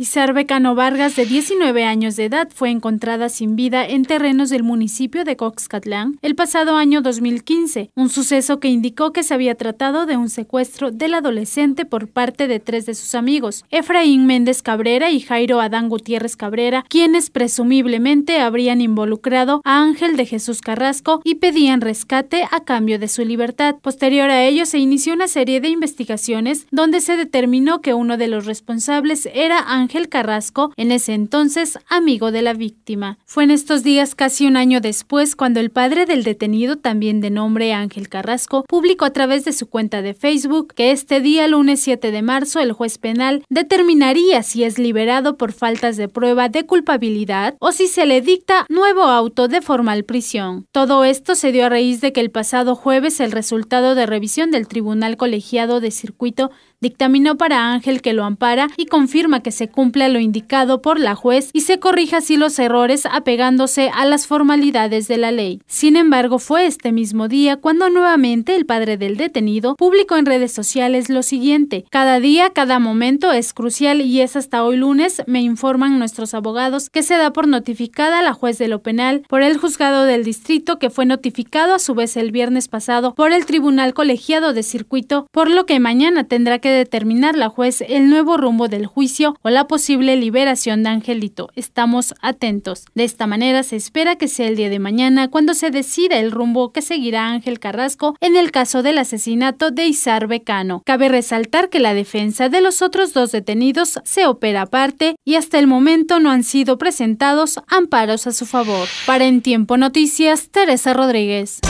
Isarbe Cano Vargas, de 19 años de edad, fue encontrada sin vida en terrenos del municipio de Coxcatlán el pasado año 2015, un suceso que indicó que se había tratado de un secuestro del adolescente por parte de tres de sus amigos, Efraín Méndez Cabrera y Jairo Adán Gutiérrez Cabrera, quienes presumiblemente habrían involucrado a Ángel de Jesús Carrasco y pedían rescate a cambio de su libertad. Posterior a ello se inició una serie de investigaciones donde se determinó que uno de los responsables era Ángel Ángel Carrasco, en ese entonces amigo de la víctima. Fue en estos días casi un año después cuando el padre del detenido, también de nombre Ángel Carrasco, publicó a través de su cuenta de Facebook que este día, lunes 7 de marzo, el juez penal determinaría si es liberado por faltas de prueba de culpabilidad o si se le dicta nuevo auto de formal prisión. Todo esto se dio a raíz de que el pasado jueves el resultado de revisión del Tribunal Colegiado de Circuito dictaminó para Ángel que lo ampara y confirma que se cumple cumple lo indicado por la juez y se corrija así los errores apegándose a las formalidades de la ley. Sin embargo, fue este mismo día cuando nuevamente el padre del detenido publicó en redes sociales lo siguiente, cada día, cada momento es crucial y es hasta hoy lunes, me informan nuestros abogados, que se da por notificada la juez de lo penal por el juzgado del distrito que fue notificado a su vez el viernes pasado por el Tribunal Colegiado de Circuito, por lo que mañana tendrá que determinar la juez el nuevo rumbo del juicio o la posible liberación de Angelito. Estamos atentos. De esta manera se espera que sea el día de mañana cuando se decida el rumbo que seguirá Ángel Carrasco en el caso del asesinato de Isar Becano. Cabe resaltar que la defensa de los otros dos detenidos se opera aparte y hasta el momento no han sido presentados amparos a su favor. Para En Tiempo Noticias, Teresa Rodríguez.